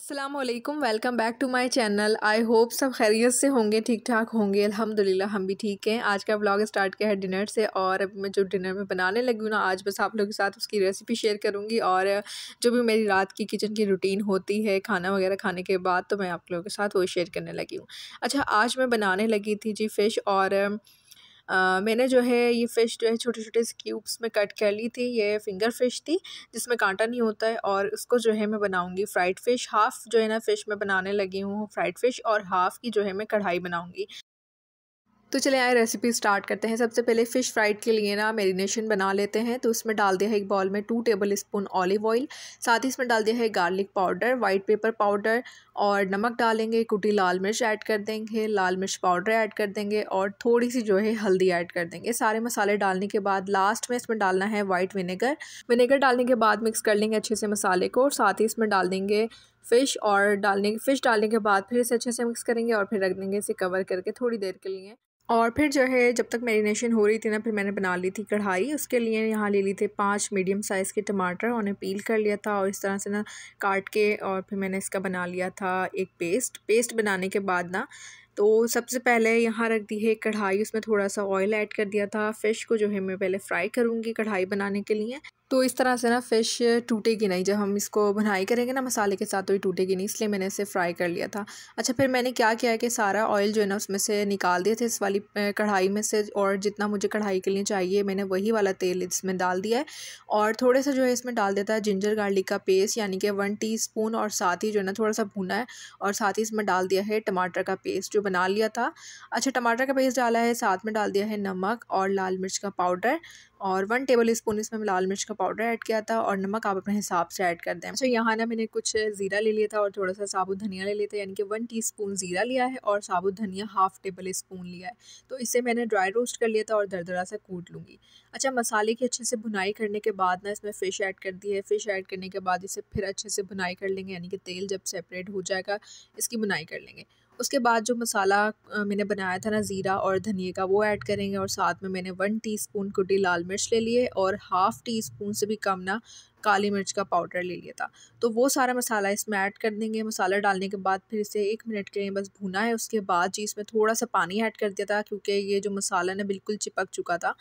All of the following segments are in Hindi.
Aslam welcome back to my channel I hope सब खैरियत से होंगे ठीक ठाक होंगे अल्हम्दुलिल्लाह हम भी ठीक हैं आज का ब्लॉग स्टार्ट किया है डिनर से और अब मैं जो डिनर में बनाने लगी हूँ ना आज बस आप लोगों के साथ उसकी रेसिपी शेयर करूँगी और जो भी मेरी रात की किचन की रूटीन होती है खाना वगैरह खाने के बाद तो मैं आप लोगों के साथ वो शेयर करने लगी हूँ अच्छा आज मैं बनाने लगी थी जी फ़िश और आ, मैंने जो है ये फ़िश जो है छोटे छोटे क्यूब्स में कट कर ली थी ये फिंगर फ़िश थी जिसमें कांटा नहीं होता है और उसको जो है मैं बनाऊँगी फ्राइड फ़िश हाफ़ जो है ना फ़िश मैं बनाने लगी हूँ फ्राइड फ़िश और हाफ़ की जो है मैं कढ़ाई बनाऊँगी तो चले आए रेसिपी स्टार्ट करते हैं सबसे पहले फ़िश फ्राइड के लिए ना मेरीनेशन बना लेते हैं तो उसमें डाल दिया है एक बॉल में two tablespoon olive oil साथ ही इसमें डाल दिया है garlic powder white pepper powder और नमक डालेंगे कुटी लाल मिर्च ऐड कर देंगे लाल मिर्च पाउडर ऐड कर देंगे और थोड़ी सी जो है हल्दी ऐड कर देंगे सारे मसाले डालने के बाद लास्ट में इसमें डालना है वाइट विनेगर विनेगर डालने के बाद मिक्स कर लेंगे अच्छे से मसाले को और साथ ही इसमें डाल देंगे फ़िश और डालने फ़िश डालने के बाद फिर इसे अच्छे से मिक्स करेंगे और फिर रख देंगे इसे कवर करके थोड़ी देर के लिए और फिर जो है जब तक मेरीनेशन हो रही थी ना फिर मैंने बना ली थी कढ़ाई उसके लिए यहाँ ले ली थे पांच मीडियम साइज़ के टमाटर उन्हें पील कर लिया था और इस तरह से ना काट के और फिर मैंने इसका बना लिया था एक पेस्ट पेस्ट बनाने के बाद ना तो सबसे पहले यहाँ रख दी है कढ़ाई उसमें थोड़ा सा ऑयल ऐड कर दिया था फ़िश को जो है मैं पहले फ्राई करूँगी कढ़ाई बनाने के लिए तो इस तरह से ना फ़िश टूटेगी नहीं जब हम इसको बनाई करेंगे ना मसाले के साथ तो ये टूटेगी नहीं इसलिए मैंने इसे फ्राई कर लिया था अच्छा फिर मैंने क्या किया है कि सारा ऑयल जो है ना उसमें से निकाल दिया था इस वाली कढ़ाई में से और जितना मुझे कढ़ाई के लिए चाहिए मैंने वही वाला तेल इसमें डाल दिया है और थोड़े सा जो है इसमें डाल देता है जिंजर गार्लिक का पेस्ट यानी कि वन टी और साथ ही जो है ना थोड़ा सा भुना है और साथ ही इसमें डाल दिया है टमाटर का पेस्ट जो बना लिया था अच्छा टमाटर का पेस्ट डाला है साथ में डाल दिया है नमक और लाल मिर्च का पाउडर और वन टेबल स्पून इसमें लाल मिर्च का पाउडर ऐड किया था और नमक आप अपने हिसाब से ऐड कर दें अच्छा यहाँ ना मैंने कुछ ज़ीरा ले लिया था और थोड़ा सा साबुत धनिया ले लिया था यानी कि वन टीस्पून ज़ीरा लिया है और साबुत धनिया हाफ़ टेबल स्पून लिया है तो इसे मैंने ड्राई रोस्ट कर लिया था और दरदरा सा कूट लूँगी अच्छा मसाले की अच्छे से भुनाई करने के बाद ना इसमें फ़िश ऐड कर दी है फ़िश ऐड करने के बाद इसे फिर अच्छे से भुनाई कर लेंगे यानी कि तेल जब सेपरेट हो जाएगा इसकी बुनाई कर लेंगे उसके बाद जो मसाला मैंने बनाया था ना ज़ीरा और धनिए का वो ऐड करेंगे और साथ में मैंने वन टीस्पून कुटी लाल मिर्च ले लिए और हाफ़ टी स्पून से भी कम ना काली मिर्च का पाउडर ले लिया था तो वो सारा मसाला इसमें ऐड कर देंगे मसाला डालने के बाद फिर इसे एक मिनट के लिए बस भुना है उसके बाद जी इसमें थोड़ा सा पानी ऐड कर दिया था क्योंकि ये जो मसाला ना बिल्कुल चिपक चुका था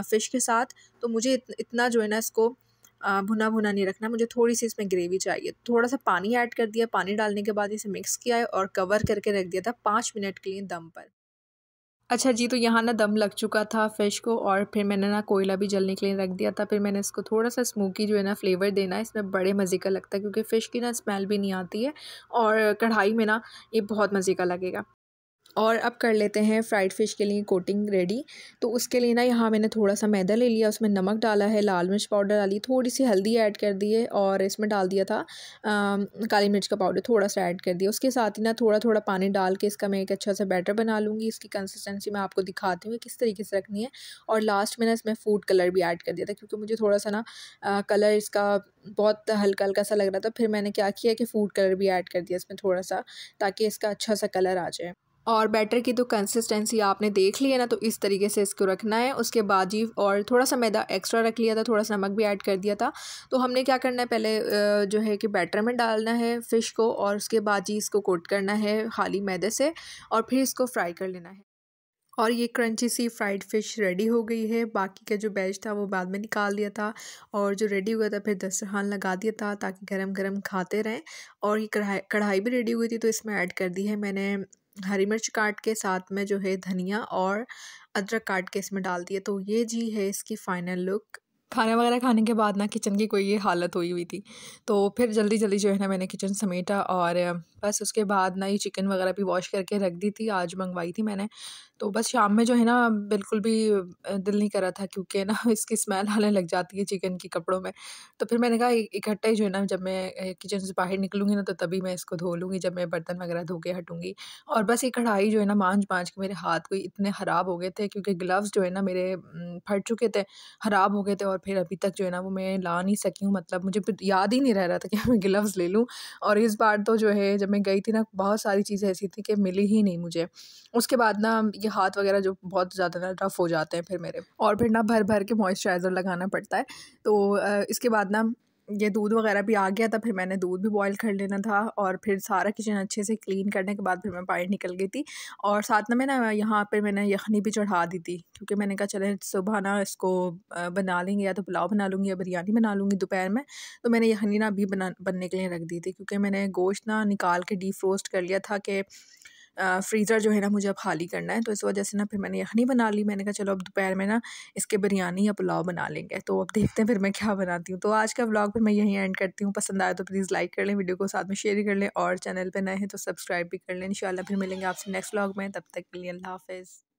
फ़िश के साथ तो मुझे इतना जो है ना इसको भुना भुना नहीं रखना मुझे थोड़ी सी इसमें ग्रेवी चाहिए थोड़ा सा पानी ऐड कर दिया पानी डालने के बाद इसे मिक्स किया है और कवर करके रख दिया था पाँच मिनट के लिए दम पर अच्छा जी तो यहाँ ना दम लग चुका था फ़िश को और फिर मैंने ना कोयला भी जलने के लिए रख दिया था फिर मैंने इसको थोड़ा सा स्मोकी जो है ना फ्लेवर देना है इसमें बड़े मज़े का लगता है क्योंकि फ़िश की ना स्मेल भी नहीं आती है और कढ़ाई में ना ये बहुत मज़े का लगेगा और अब कर लेते हैं फ्राइड फ़िश के लिए कोटिंग रेडी तो उसके लिए ना यहाँ मैंने थोड़ा सा मैदा ले लिया उसमें नमक डाला है लाल मिर्च पाउडर डाली थोड़ी सी हल्दी ऐड कर दी है और इसमें डाल दिया था आ, काली मिर्च का पाउडर थोड़ा सा ऐड कर दिया उसके साथ ही ना थोड़ा थोड़ा पानी डाल के इसका मैं एक अच्छा सा बैटर बना लूँगी इसकी कंसिस्टेंसी मैं आपको दिखाती हूँ किस तरीके से रखनी है और लास्ट में ना इसमें फूड कलर भी ऐड कर दिया था क्योंकि मुझे थोड़ा सा ना कलर इसका बहुत हल्का हल्का सा लग रहा था फिर मैंने क्या किया कि फ़ूड कलर भी ऐड कर दिया इसमें थोड़ा सा ताकि इसका अच्छा सा कलर आ जाए और बैटर की तो कंसिस्टेंसी आपने देख ली है ना तो इस तरीके से इसको रखना है उसके बाद जी और थोड़ा सा मैदा एक्स्ट्रा रख लिया था थोड़ा सा नमक भी ऐड कर दिया था तो हमने क्या करना है पहले जो है कि बैटर में डालना है फ़िश को और उसके बाद जी इसको कोट करना है खाली मैदे से और फिर इसको फ्राई कर लेना है और ये क्रंची सी फ्राइड फ़िश रेडी हो गई है बाकी का जो बैच था वो बाद में निकाल दिया था और जो रेडी हुआ था फिर दस्तरखान लगा दिया था ताकि गरम गरम खाते रहें और ये कढ़ाई कढ़ाई भी रेडी हुई थी तो इसमें ऐड कर दी है मैंने हरी मिर्च काट के साथ में जो है धनिया और अदरक काट के इसमें डाल दिए तो ये जी है इसकी फ़ाइनल लुक खाना वगैरह खाने के बाद ना किचन की कोई ये हालत हुई हुई थी तो फिर जल्दी जल्दी जो है ना मैंने किचन समेटा और बस उसके बाद ना ये चिकन वगैरह भी वॉश करके रख दी थी आज मंगवाई थी मैंने तो बस शाम में जो है ना बिल्कुल भी दिल नहीं करा था क्योंकि ना इसकी स्मेल आने लग जाती है चिकन की कपड़ों में तो फिर मैंने कहा इकट्ठा ही जो है ना जब मैं किचन से बाहर निकलूँगी ना तो तभी मैं इसको धो लूँगी जब मैं बर्तन वगैरह धो के हटूँगी और बस ये कढ़ाई जो है ना मांझ मांझ के मेरे हाथ को इतने ख़राब हो गए थे क्योंकि ग्लव्स जो है ना मेरे फट चुके थे ख़राब हो गए थे और और फिर अभी तक जो है ना वो मैं ला नहीं सकी हूँ मतलब मुझे फिर याद ही नहीं रह रहा था कि मैं ग्लव्स ले लूँ और इस बार तो जो है जब मैं गई थी ना बहुत सारी चीज़ें ऐसी थी कि मिली ही नहीं मुझे उसके बाद ना ये हाथ वगैरह जो बहुत ज़्यादा ना रफ़ हो जाते हैं फिर मेरे और फिर ना भर भर के मॉइस्चराइज़र लगाना पड़ता है तो इसके बाद ना ये दूध वगैरह भी आ गया था फिर मैंने दूध भी बॉईल कर लेना था और फिर सारा किचन अच्छे से क्लीन करने के बाद फिर मैं बाहर निकल गई थी और साथ में मैं ना यहाँ पर मैंने यखनी भी चढ़ा दी थी क्योंकि मैंने कहा चले सुबह ना इसको बना लेंगे या तो पुलाव बना लूँगी या बिरयानी बना लूँगी दोपहर में तो मैंने यखनी ना अभी बना बनने के लिए रख दी थी क्योंकि मैंने गोश्त ना निकाल के डीप रोस्ट कर लिया था कि फ्रीज़र जो है ना मुझे अब खाली करना है तो इस वजह से ना फिर मैंने यखनी बना ली मैंने कहा चलो अब दोपहर में ना इसके बिरयानी या पुलाव बना लेंगे तो अब देखते हैं फिर मैं क्या बनाती हूँ तो आज का ब्लॉग फिर मैं यहीं एंड करती हूँ पसंद आया तो प्लीज़ लाइक कर लें वीडियो को साथ में शेयर कर लें और चैनल पर नए हैं तो सब्सक्राइब भी कर लें इन फिर मिलेंगे आपसे नेक्स्ट ब्लॉग में तब तक के लिए अल्लाह हाफिज़